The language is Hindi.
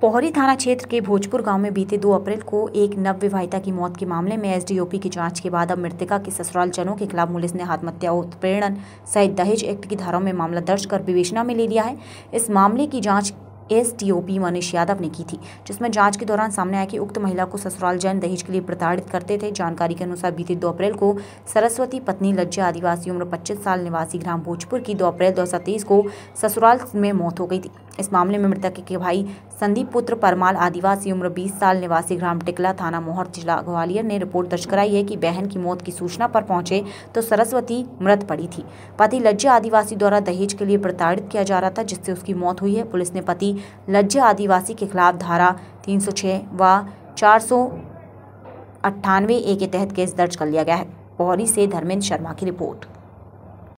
पोहरी थाना क्षेत्र के भोजपुर गांव में बीते 2 अप्रैल को एक नवविवाहिता की मौत के मामले में एसडीओपी की जांच के बाद अब मृतका के ससुराल जनों के खिलाफ पुलिस ने आत्महत्या उत्पीड़न सहित दहेज एक्ट की धाराओं में मामला दर्ज कर विवेचना में ले लिया है इस मामले की ओ एसडीओपी मनीष यादव ने की थी जिसमें जांच के दौरान सामने आया कि उक्त महिला को ससुराल जैन दहेज के लिए प्रताड़ित करते थे जानकारी के अनुसार बीते दो अप्रैल को सरस्वती पत्नी लज्जा आदिवासी उम्र 25 साल निवासी ग्राम भोजपुर की दो अप्रैल दो को ससुराल में मौत हो गई थी इस मामले में मृतक के भाई संदीप पुत्र परमाल आदिवासी उम्र 20 साल निवासी ग्राम टिकला थाना मोहर जिला ग्वालियर ने रिपोर्ट दर्ज कराई है कि बहन की मौत की सूचना पर पहुंचे तो सरस्वती मृत पड़ी थी पति लज्जा आदिवासी द्वारा दहेज के लिए प्रताड़ित किया जा रहा था जिससे उसकी मौत हुई है पुलिस ने पति लज्जा आदिवासी के खिलाफ धारा तीन व चार ए के तहत केस दर्ज कर लिया गया है पौरी से धर्मेंद्र शर्मा की रिपोर्ट